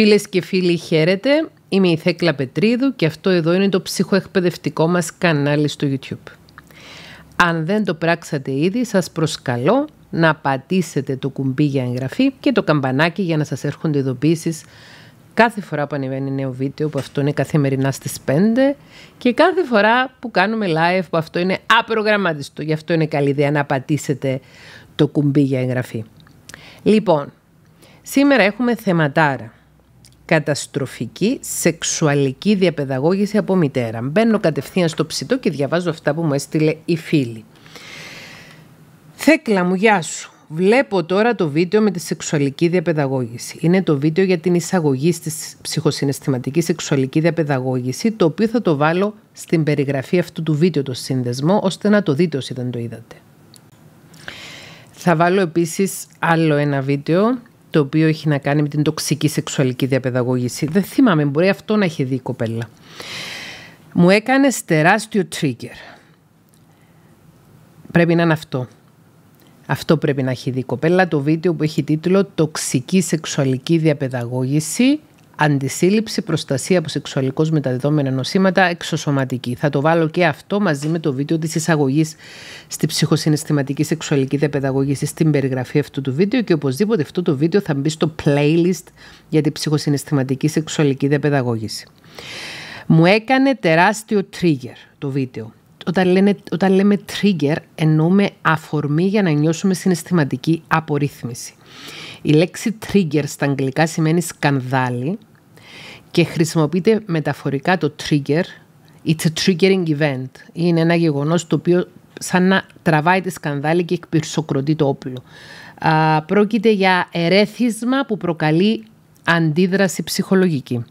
Φίλες και φίλοι χαίρετε, είμαι η Θέκλα Πετρίδου και αυτό εδώ είναι το ψυχοεκπαιδευτικό μας κανάλι στο YouTube. Αν δεν το πράξατε ήδη, σας προσκαλώ να πατήσετε το κουμπί για εγγραφή και το καμπανάκι για να σας έρχονται ειδοποιήσεις κάθε φορά που ανεβαίνει νέο βίντεο, που αυτό είναι καθημερινά στις 5 και κάθε φορά που κάνουμε live, που αυτό είναι απρογραμματιστό. Γι' αυτό είναι καλή ιδέα να πατήσετε το κουμπί για εγγραφή. Λοιπόν, σήμερα έχουμε θεματάρα καταστροφική σεξουαλική διαπαιδαγώγηση από μητέρα. Μπαίνω κατευθείαν στο ψητό και διαβάζω αυτά που μου έστειλε η φίλη. Θέκλα μου, γεια σου. Βλέπω τώρα το βίντεο με τη σεξουαλική διαπαιδαγώγηση. Είναι το βίντεο για την εισαγωγή στη ψυχοσυναισθηματικής σεξουαλική διαπαιδαγώγηση, το οποίο θα το βάλω στην περιγραφή αυτού του βίντεο το σύνδεσμο, ώστε να το δείτε όσοι δεν το είδατε. Θα βάλω επίσης άλλο ένα βίντεο το οποίο έχει να κάνει με την τοξική σεξουαλική διαπαιδαγώγηση. Δεν θυμάμαι, μπορεί αυτό να έχει δει η κοπέλα. Μου έκανε τεράστιο trigger. Πρέπει να είναι αυτό. Αυτό πρέπει να έχει δει η κοπέλα. Το βίντεο που έχει τίτλο «Τοξική σεξουαλική διαπαιδαγώγηση» αντισύλληψη, προστασία από σεξουαλικώς μεταδεδόμενα νοσήματα, εξωσωματική. Θα το βάλω και αυτό μαζί με το βίντεο της εισαγωγής στη ψυχοσυναισθηματική σεξουαλική διαπαιδαγώγηση στην περιγραφή αυτού του βίντεο και οπωσδήποτε αυτό το βίντεο θα μπει στο playlist για τη ψυχοσυναισθηματική σεξουαλική διαπαιδαγώγηση. Μου έκανε τεράστιο trigger το βίντεο. Όταν, λένε, όταν λέμε trigger εννοούμε αφορμή για να νιώσουμε συναισθηματική απορρίθμιση. Η λέξη trigger στα αγγλικά σημαίνει σκανδάλι και χρησιμοποιείται μεταφορικά το trigger. It's a triggering event. Είναι ένα γεγονός το οποίο σαν να τραβάει τη σκανδάλη και εκπυρσοκροτεί το όπλο. πρόκειται για ερέθισμα που προκαλεί αντίδραση ψυχολογική.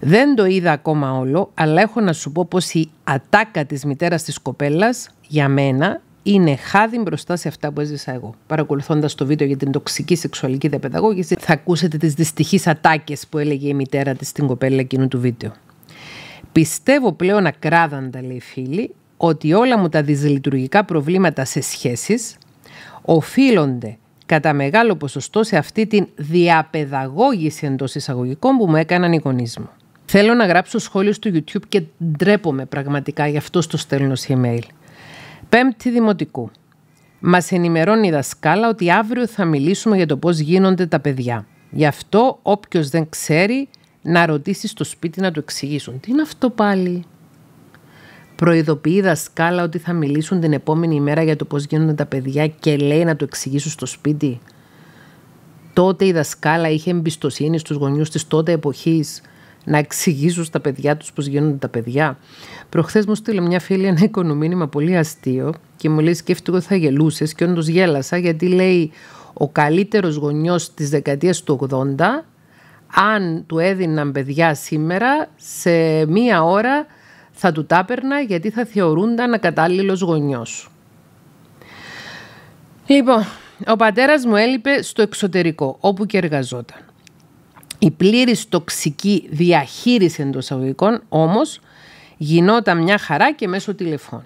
Δεν το είδα ακόμα όλο, αλλά έχω να σου πω πως η ατάκα της μητέρας της κοπέλας για μένα είναι χάδι μπροστά σε αυτά που έζησα εγώ. Παρακολουθώντας το βίντεο για την τοξική σεξουαλική διαπαιδαγώγηση, θα ακούσετε τις δυστυχείς ατάκες που έλεγε η μητέρα της στην κοπέλα εκείνου του βίντεο. Πιστεύω πλέον ακράδαντα, λέει φίλη, ότι όλα μου τα δυσλειτουργικά προβλήματα σε σχέσεις οφείλονται κατά μεγάλο ποσοστό σε αυτή την διαπαιδαγώγηση εντός εισαγωγικών που μου έκαναν οι γονείς μου. Θέλω να γράψω σχόλιο στο YouTube και ντρέπομαι πραγματικά, γι' αυτό στο στέλνω σε email. Πέμπτη Δημοτικού. Μας ενημερώνει η δασκάλα ότι αύριο θα μιλήσουμε για το πώς γίνονται τα παιδιά. Γι' αυτό όποιος δεν ξέρει να ρωτήσει στο σπίτι να του εξηγήσουν. Τι είναι αυτό πάλι. Προειδοποιεί η δασκάλα ότι θα μιλήσουν την επόμενη ημέρα για το πώς γίνονται τα παιδιά και λέει να το εξηγήσουν στο σπίτι. Τότε η δασκάλα είχε εμπιστοσύνη στους γονιούς της τότε εποχής να εξηγήσουν στα παιδιά τους πώς γίνονται τα παιδιά. Προχθές μου στείλε μια φίλη ένα οικονομήνυμα πολύ αστείο και μου λέει σκέφτηκα ότι θα γελούσες και όντως γέλασα γιατί λέει ο καλύτερος γονιός της δεκαετίας του 80 αν του έδιναν παιδιά σήμερα σε μία ώρα θα του τα γιατί θα θεωρούνταν ακατάλληλος γονιός. Λοιπόν, ο πατέρας μου έλειπε στο εξωτερικό όπου και εργαζόταν. Η πλήρης τοξική διαχείριση εντό αγωγικών όμως γινόταν μια χαρά και μέσω τηλεφώνου.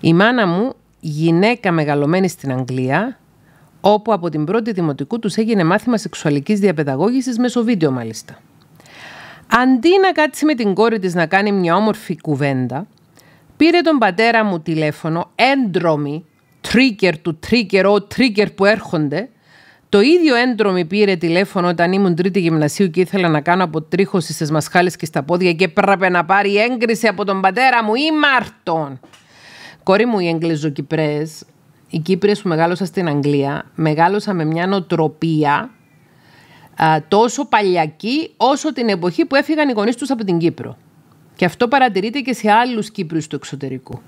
Η μάνα μου, γυναίκα μεγαλωμένη στην Αγγλία, όπου από την πρώτη δημοτικού τους έγινε μάθημα σεξουαλικής διαπαιδαγώγησης μέσω βίντεο μάλιστα. Αντί να κάτσει με την κόρη της να κάνει μια όμορφη κουβέντα, πήρε τον πατέρα μου τηλέφωνο έντρομη, τρίκερ του τρίκερ, ο τρίκερ που έρχονται, το ίδιο έντρομη πήρε τηλέφωνο όταν ήμουν τρίτη γυμνασίου και ήθελα να κάνω αποτρίχωσης στις μασχάλες και στα πόδια και έπρεπε να πάρει έγκριση από τον πατέρα μου ή Μάρτον. Κόρη μου, οι Εγγλεζοκυπρές, οι Κύπριες που μεγάλωσα στην Αγγλία, μεγάλωσα με μια νοτροπία τόσο παλιακή όσο την εποχή που έφυγαν οι γονείς τους από την Κύπρο. Και αυτό παρατηρείται και σε άλλους Κύπριους του εξωτερικού.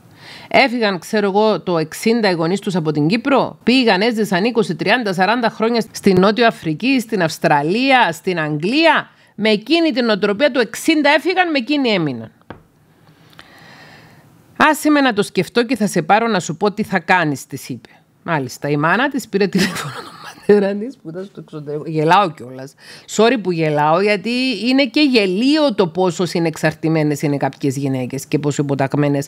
Έφυγαν, ξέρω εγώ, το 60 οι γονείς τους από την Κύπρο. Πήγαν, έζησαν 20, 30, 40 χρόνια στην Νότιο Αφρική, στην Αυστραλία, στην Αγγλία. Με εκείνη την οτροπία του 60 έφυγαν, με εκείνη έμειναν. Άσε με να το σκεφτώ και θα σε πάρω να σου πω τι θα κάνεις, της είπε. Μάλιστα, η μάνα της πήρε τηλέφωνο που σπουδά στο εξωτερικό. Γελάω κιόλας. Sorry που γελάω, γιατί είναι και γελίο το πόσο συνεξαρτημένες είναι κάποιες γυναίκες και πόσο υποταγμένες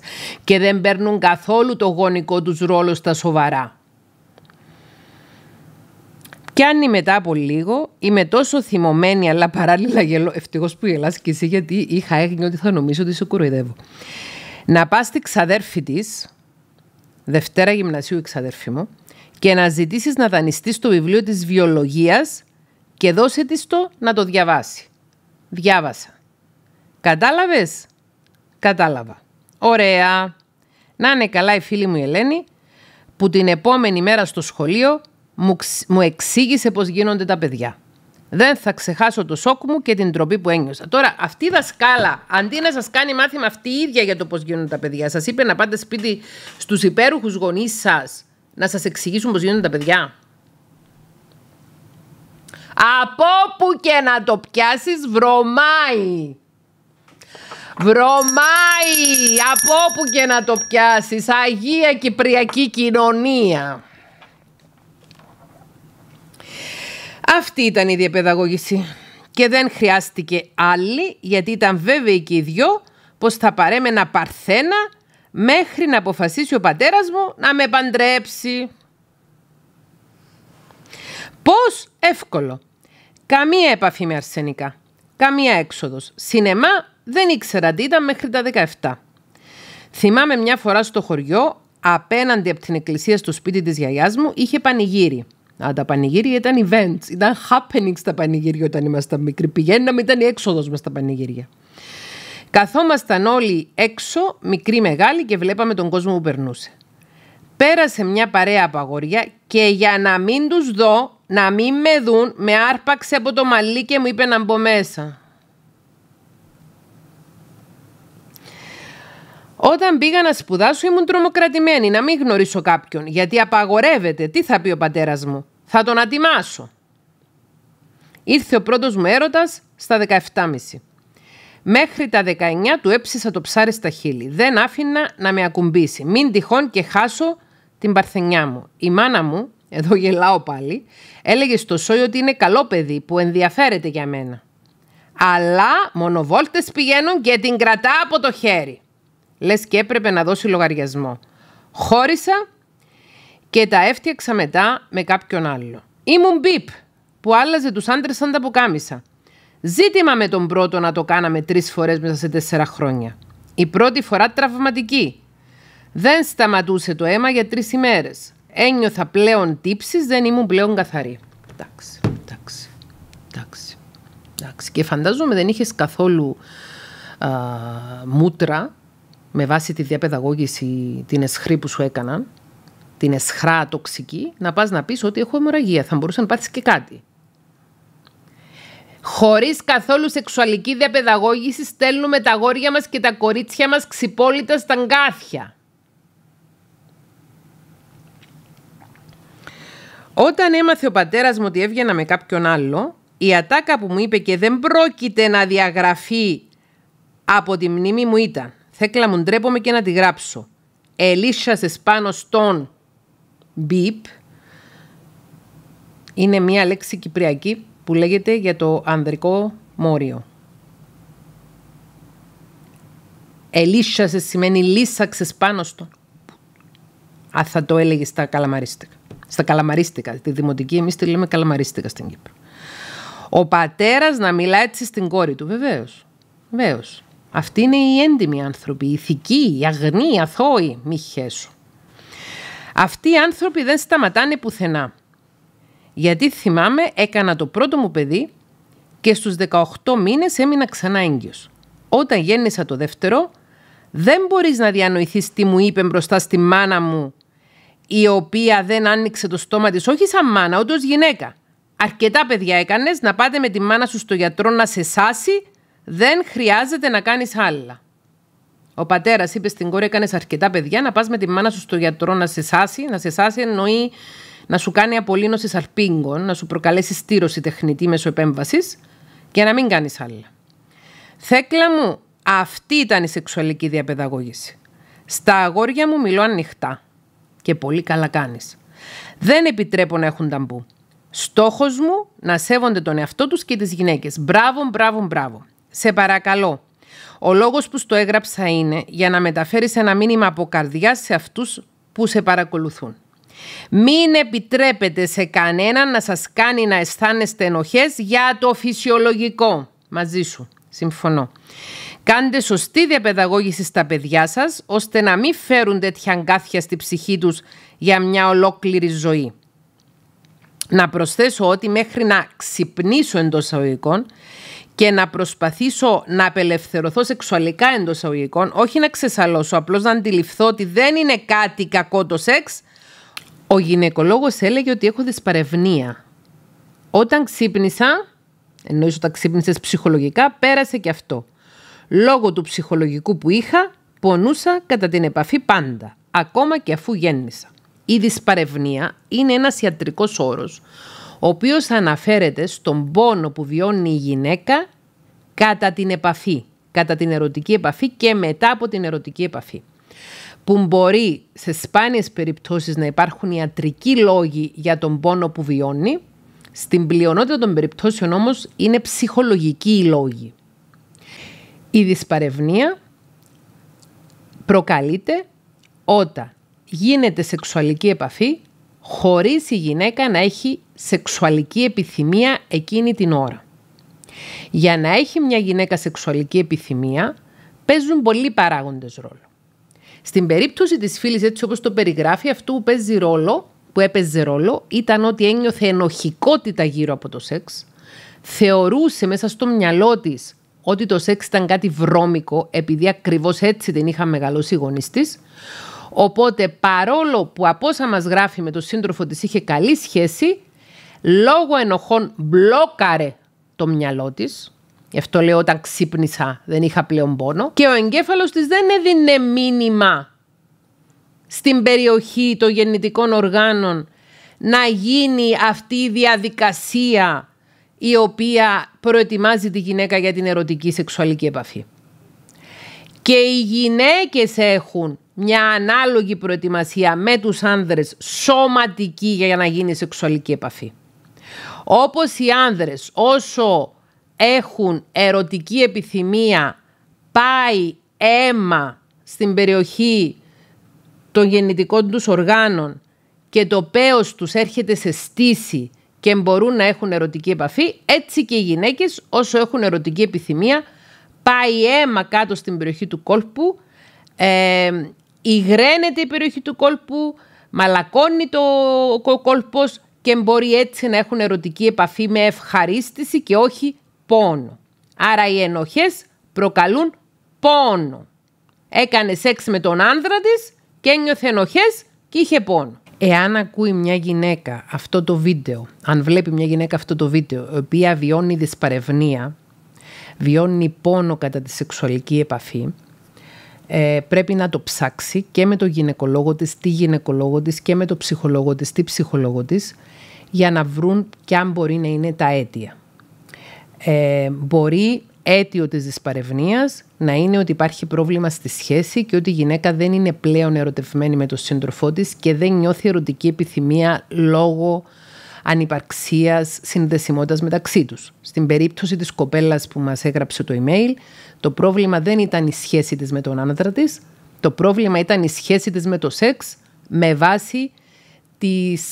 και δεν παίρνουν καθόλου το γονικό τους ρόλο στα σοβαρά. Κι αν μετά από λίγο είμαι τόσο θυμωμένη, αλλά παράλληλα γελώ. Ευτυχώς που γελάς και εσύ, γιατί είχα έγινε ότι θα νομίζω ότι σε κουροϊδεύω. Να πας στη ξαδέρφη της, Δευτέρα γυμνασίου ξαδέρφη μου, και να ζητήσεις να δανειστείς το βιβλίο της βιολογίας και δώσε της το να το διαβάσει. Διάβασα. Κατάλαβες? Κατάλαβα. Ωραία. Να είναι καλά η φίλη μου η Ελένη που την επόμενη μέρα στο σχολείο μου, μου εξήγησε πώς γίνονται τα παιδιά. Δεν θα ξεχάσω το σόκ μου και την τροπή που ένιωσα. Τώρα, αυτή η δασκάλα, αντί να σας κάνει μάθημα αυτή η ίδια για το πώς γίνονται τα παιδιά, σας είπε να πάτε σπίτι στους υπέροχους γονείς σας να σας εξηγήσουν πώς γίνονται τα παιδιά. Από που και να το πιάσεις βρωμάει. Βρωμάει από που και να το πιάσεις. Αγία Κυπριακή κοινωνία. Αυτή ήταν η διαπαιδαγώγηση. Και δεν χρειάστηκε άλλη γιατί ήταν βέβαιοι και οι δυο πως θα παρέμενα παρθένα μέχρι να αποφασίσει ο πατέρας μου να με παντρέψει. Πώς εύκολο. Καμία επαφή με αρσενικά. Καμία έξοδος. Σινεμά δεν ήξερα τι ήταν μέχρι τα 17. Θυμάμαι μια φορά στο χωριό, απέναντι από την εκκλησία στο σπίτι της γιαγιάς μου, είχε πανηγύρι. Α, τα πανηγύρια ήταν events, ήταν happenings τα πανηγύρια όταν ήμασταν μικροί. Πηγαίναμε, ήταν η έξοδος μας τα πανηγύρια. Καθόμασταν όλοι έξω, μικροί μεγάλοι και βλέπαμε τον κόσμο που περνούσε. Πέρασε μια παρέα από και για να μην τους δω, να μην με δουν, με άρπαξε από το μαλλί και μου είπε να μπω μέσα. Όταν πήγα να σπουδάσω ήμουν τρομοκρατημένη να μην γνωρίσω κάποιον γιατί απαγορεύεται. Τι θα πει ο πατέρας μου. Θα τον ατιμάσω. Ήρθε ο πρώτος μου έρωτας στα 17.30. Μέχρι τα 19 του έψησα το ψάρι στα χείλη. Δεν άφηνα να με ακουμπήσει. Μην τυχόν και χάσω την παρθενιά μου. Η μάνα μου, εδώ γελάω πάλι, έλεγε στο Σόι ότι είναι καλό παιδί που ενδιαφέρεται για μένα. Αλλά μονοβόλτες πηγαίνουν και την κρατά από το χέρι. Λες και έπρεπε να δώσει λογαριασμό. Χώρισα και τα έφτιαξα μετά με κάποιον άλλο. Ήμουν μπιπ που άλλαζε τους άντρες σαν τα πουκάμισα. Ζήτημα με τον πρώτο να το κάναμε τρεις φορές μέσα σε τέσσερα χρόνια. Η πρώτη φορά τραυματική. Δεν σταματούσε το αίμα για τρεις ημέρες. Ένιωθα πλέον τύψει, δεν ήμουν πλέον καθαρή. Εντάξει, εντάξει, εντάξει. εντάξει. Και φαντάζομαι δεν είχες καθόλου μούτρα με βάση τη διαπαιδαγώγηση την εσχρή που σου έκαναν, την εσχρά τοξική, να πας να πεις ότι έχω αιμορραγία. Θα μπορούσε να πάθεις και κάτι. Χωρίς καθόλου σεξουαλική διαπαιδαγώγηση, στέλνουμε τα γόρια μας και τα κορίτσια μας ξυπόλυτα στα γκάθια. Όταν έμαθε ο πατέρας μου ότι έβγαινα με κάποιον άλλο, η ατάκα που μου είπε και δεν πρόκειται να διαγραφεί από τη μνήμη μου ήταν «Θέκλα μου ντρέπομαι και να τη γράψω». Ελίσσασες πάνω στον μπιπ. Είναι μία λέξη κυπριακή που λέγεται για το ανδρικό μόριο. Ελίσσασες σημαίνει λύσαξες πάνω στο. Α, θα το έλεγες στα καλαμαρίστικα. Στα καλαμαρίστικα. Τη δημοτική εμείς τη λέμε καλαμαρίστικα στην Κύπρο. Ο πατέρας να μιλά έτσι στην κόρη του. βεβαίως. Βεβαίως. Αυτοί είναι οι έντιμοι άνθρωποι, οι ηθικοί, οι αγνοί, οι αθώοι, μη χέσου. Αυτοί οι άνθρωποι δεν σταματάνε πουθενά. Γιατί θυμάμαι, έκανα το πρώτο μου παιδί και στους 18 μήνες έμεινα ξανά έγκυος. Όταν γέννησα το δεύτερο, δεν μπορείς να διανοηθείς τι μου είπε μπροστά στη μάνα μου, η οποία δεν άνοιξε το στόμα της, όχι σαν μάνα, ούτε γυναίκα. Αρκετά παιδιά έκανες, να πάτε με τη μάνα σου στο γιατρό να σε σάσει, δεν χρειάζεται να κάνεις άλλα. Ο πατέρας είπες στην κόρη: έκανες αρκετά παιδιά να πας με τη μάνα σου στο γιατρό να σε σάσει. Να σε σάσει εννοεί να σου κάνει απολύνωση σαρπίγκων, να σου προκαλέσει στήρωση τεχνητή μέσω επέμβασης και να μην κάνεις άλλα. Θέκλα μου, αυτή ήταν η σεξουαλική διαπαιδαγώγηση. Στα αγόρια μου μιλώ ανοιχτά. Και πολύ καλά κάνεις. Δεν επιτρέπω να έχουν ταμπού. Στόχος μου να σέβονται τον εαυτό τους και τις γυναίκες. Μπράβο, μπράβο, μπράβο. Σε παρακαλώ. Ο λόγος που στο έγραψα είναι για να μεταφέρεις ένα μήνυμα από καρδιά σε αυτούς που σε παρακολουθούν. Μην επιτρέπετε σε κανέναν να σας κάνει να αισθάνεστε ενοχές για το φυσιολογικό. Μαζί σου, συμφωνώ. Κάντε σωστή διαπαιδαγώγηση στα παιδιά σας, ώστε να μην φέρουν τέτοια αγκάθια στη ψυχή τους για μια ολόκληρη ζωή. Να προσθέσω ότι μέχρι να ξυπνήσω εντός αγωγικών και να προσπαθήσω να απελευθερωθώ σεξουαλικά εντός αγωγικών, όχι να ξεσαλώσω, απλώς να αντιληφθώ ότι δεν είναι κάτι κακό το σεξ, ο γυναικολόγος έλεγε ότι έχω δυσπαρευνία. Όταν ξύπνησα, εννοείς όταν ξύπνησες ψυχολογικά, πέρασε και αυτό. Λόγω του ψυχολογικού που είχα, πονούσα κατά την επαφή πάντα, ακόμα και αφού γέννησα. Η δυσπαρευνία είναι ένας ιατρικός όρος, ο οποίος αναφέρεται στον πόνο που βιώνει η γυναίκα κατά την επαφή, κατά την ερωτική επαφή και μετά από την ερωτική επαφή που μπορεί σε σπάνιες περιπτώσεις να υπάρχουν ιατρικοί λόγοι για τον πόνο που βιώνει, στην πλειονότητα των περιπτώσεων όμως είναι ψυχολογικοί οι λόγοι. Η δυσπαρευνία προκαλείται όταν γίνεται σεξουαλική επαφή χωρίς η γυναίκα να έχει σεξουαλική επιθυμία εκείνη την ώρα. Για να έχει μια γυναίκα σεξουαλική επιθυμία παίζουν πολλοί παράγοντες ρόλο. Στην περίπτωση της φίλης, έτσι όπως το περιγράφει, αυτό που παίζει που έπαιζε ρόλο, ήταν ότι ένιωθε ενοχικότητα γύρω από το σεξ. Θεωρούσε μέσα στο μυαλό της ότι το σεξ ήταν κάτι βρώμικο, επειδή ακριβώς έτσι την είχαν μεγαλώσει οι γονείς της. Οπότε, παρόλο που από όσα μας γράφει με τον σύντροφο της είχε καλή σχέση, λόγω ενοχών μπλόκαρε το μυαλό της Γι' αυτό λέω όταν ξύπνησα δεν είχα πλέον πόνο. Και ο εγκέφαλος της δεν έδινε μήνυμα στην περιοχή των γεννητικών οργάνων να γίνει αυτή η διαδικασία η οποία προετοιμάζει τη γυναίκα για την ερωτική σεξουαλική επαφή. Και οι γυναίκες έχουν μια ανάλογη προετοιμασία με τους άνδρες σωματική για να γίνει σεξουαλική επαφή. Όπως οι άνδρες όσο έχουν ερωτική επιθυμία πάει αίμα στην περιοχή των γεννητικών τους οργάνων και το πέος τους έρχεται σε στήση και μπορούν να έχουν ερωτική επαφή, έτσι και οι γυναίκες όσο έχουν ερωτική επιθυμία πάει αίμα κάτω στην περιοχή του κόλπου, ε, υγραίνεται η περιοχή του κόλπου, μαλακώνει το κόλπος και μπορεί έτσι να έχουν ερωτική επαφή με ευχαρίστηση και όχι πόνο. Άρα οι ενοχές προκαλούν πόνο. Έκανες σεξ με τον άνδρα της και ένιωθε ενοχές και είχε πόνο. Εάν ακούει μια γυναίκα αυτό το βίντεο, αν βλέπει μια γυναίκα αυτό το βίντεο, η οποία βιώνει δυσπαρευνία, βιώνει πόνο κατά τη σεξουαλική επαφή, ε, πρέπει να το ψάξει και με το γυναικολόγο της, τη γυναικολόγο της και με το ψυχολόγο της, τη ψυχολόγο της, για να βρουν και αν μπορεί να είναι τα αίτια. Ε, μπορεί αίτιο της δυσπαρευνίας να είναι ότι υπάρχει πρόβλημα στη σχέση και ότι η γυναίκα δεν είναι πλέον ερωτευμένη με τον σύντροφό της και δεν νιώθει ερωτική επιθυμία λόγω ανυπαρξίας συνδεσιμότητας μεταξύ τους. Στην περίπτωση της κοπέλας που μας έγραψε το email, το πρόβλημα δεν ήταν η σχέση της με τον άντρα της, το πρόβλημα ήταν η σχέση της με το σεξ με βάση τις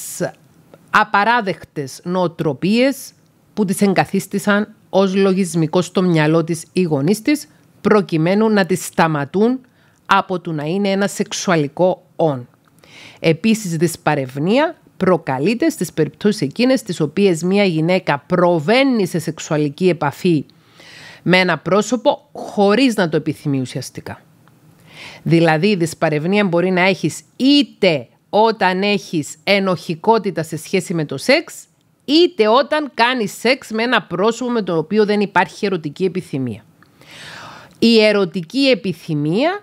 απαράδεκτες νοοτροπίες που τις εγκαθίστησαν Ως λογισμικό στο μυαλό της ή γονείς της προκειμένου να τη σταματούν από το να είναι ένα σεξουαλικό όν. Επίσης, δυσπαρευνία προκαλείται στις περιπτώσεις εκείνες τις οποίες μια γυναίκα προβαίνει σε σεξουαλική επαφή με ένα πρόσωπο χωρίς να το επιθυμεί ουσιαστικά. Δηλαδή η δυσπαρευνία μπορεί να έχεις είτε όταν έχεις ενοχικότητα σε σχέση με το σεξ είτε όταν κάνει σεξ με ένα πρόσωπο με το οποίο δεν υπάρχει ερωτική επιθυμία. Η ερωτική επιθυμία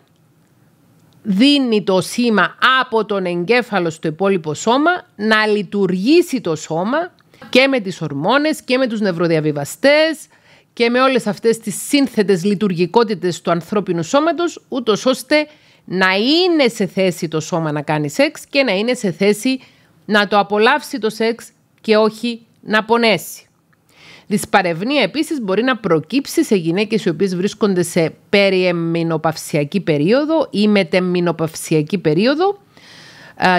δίνει το σήμα από τον εγκέφαλο στο υπόλοιπο σώμα να λειτουργήσει το σώμα και με τις ορμόνες και με τους νευροδιαβιβαστές και με όλες αυτές τις σύνθετες λειτουργικότητες του ανθρώπινου σώματος ούτως ώστε να είναι σε θέση το σώμα να κάνει σεξ και να είναι σε θέση να το απολαύσει το σεξ και όχι να πονέσει. Δυσπαρευνία επίσης μπορεί να προκύψει σε γυναίκες οι οποίες βρίσκονται σε περιεμινοπαυσιακή περίοδο ή μετεμινοπαυσιακή περίοδο,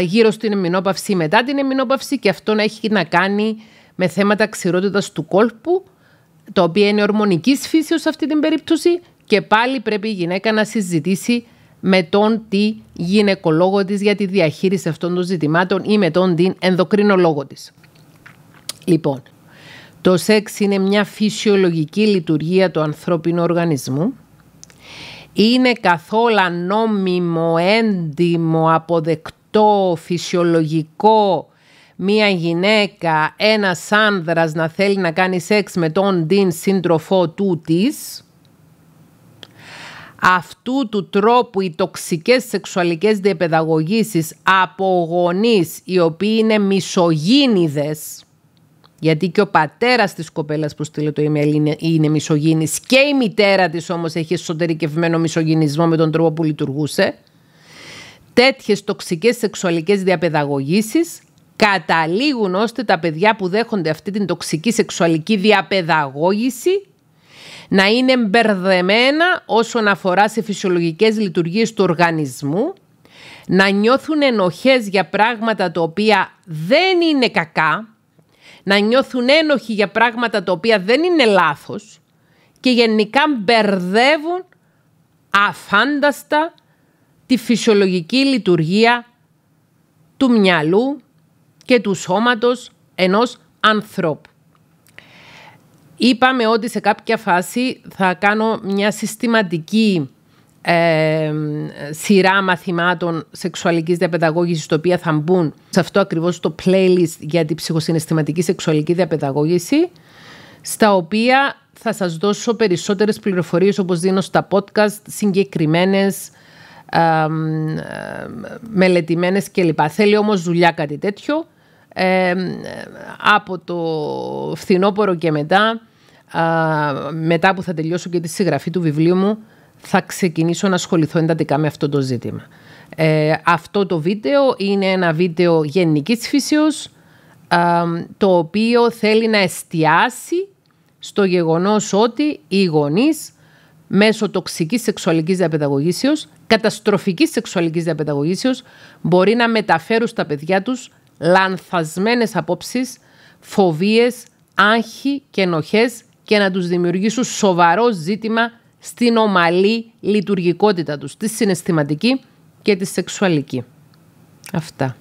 γύρω στην εμινόπαυση ή μετά την εμινόπαυση, και αυτό να έχει να κάνει με θέματα ξηρότητα του κόλπου, τα οποία είναι ορμονική φύσεω σε αυτή την περίπτωση, και πάλι πρέπει η γυναίκα να εχει να κανει με θεματα ξηροτητα του κολπου το οποιο ειναι ορμονικη φύση σε αυτη την περιπτωση και παλι πρεπει η γυναικα να συζητησει με τον τη γυναικολόγο της για τη διαχείριση αυτών των ζητημάτων ή με τον την ενδοκρινολόγο της. Λοιπόν, το σεξ είναι μια φυσιολογική λειτουργία του ανθρώπινου οργανισμού. Είναι καθόλου νόμιμο, έντιμο, αποδεκτό, φυσιολογικό μία γυναίκα, ένας άνδρας να θέλει να κάνει σεξ με τον την σύντροφό του της. Αυτού του τρόπου οι τοξικές σεξουαλικές διαπαιδαγωγήσεις από γονείς οι οποίοι είναι μισογίνιδες γιατί και ο πατέρας της κοπέλας που στείλε το email είναι, είναι και η μητέρα της όμως έχει εσωτερικευμένο μισογυνισμό με τον τρόπο που λειτουργούσε. Τέτοιες τοξικές σεξουαλικές διαπαιδαγωγήσεις καταλήγουν ώστε τα παιδιά που δέχονται αυτή την τοξική σεξουαλική διαπαιδαγώγηση να είναι μπερδεμένα όσον αφορά σε φυσιολογικές λειτουργίες του οργανισμού, να νιώθουν ενοχές για πράγματα τα οποία δεν είναι κακά, να νιώθουν ένοχοι για πράγματα τα οποία δεν είναι λάθος και γενικά μπερδεύουν αφάνταστα τη φυσιολογική λειτουργία του μυαλού και του σώματος ενός ανθρώπου. Είπαμε ότι σε κάποια φάση θα κάνω μια συστηματική σειρά μαθημάτων σεξουαλικής διαπαιδαγώγησης τα οποία θα μπουν σε αυτό ακριβώς το playlist για την ψυχοσυναισθηματική σεξουαλική διαπαιδαγώγηση στα οποία θα σας δώσω περισσότερες πληροφορίες όπως δίνω στα podcast συγκεκριμένες ε, μελετημένες κλπ. Θέλει όμως δουλειά κάτι τέτοιο από το φθινόπωρο και μετά μετά που θα τελειώσω και τη συγγραφή του βιβλίου μου θα ξεκινήσω να ασχοληθώ εντατικά με αυτό το ζήτημα. Ε, αυτό το βίντεο είναι ένα βίντεο γενικής φύσεως, το οποίο θέλει να εστιάσει στο γεγονός ότι οι γονείς μέσω τοξικής σεξουαλικής διαπαιδαγωγήσεως, καταστροφικής σεξουαλικής διαπαιδαγωγήσεως, μπορεί να μεταφέρουν στα παιδιά τους λανθασμένες απόψεις, φοβίες, άγχη και ενοχές και να τους δημιουργήσουν σοβαρό ζήτημα στην ομαλή λειτουργικότητα τους, τη συναισθηματική και τη σεξουαλική. Αυτά.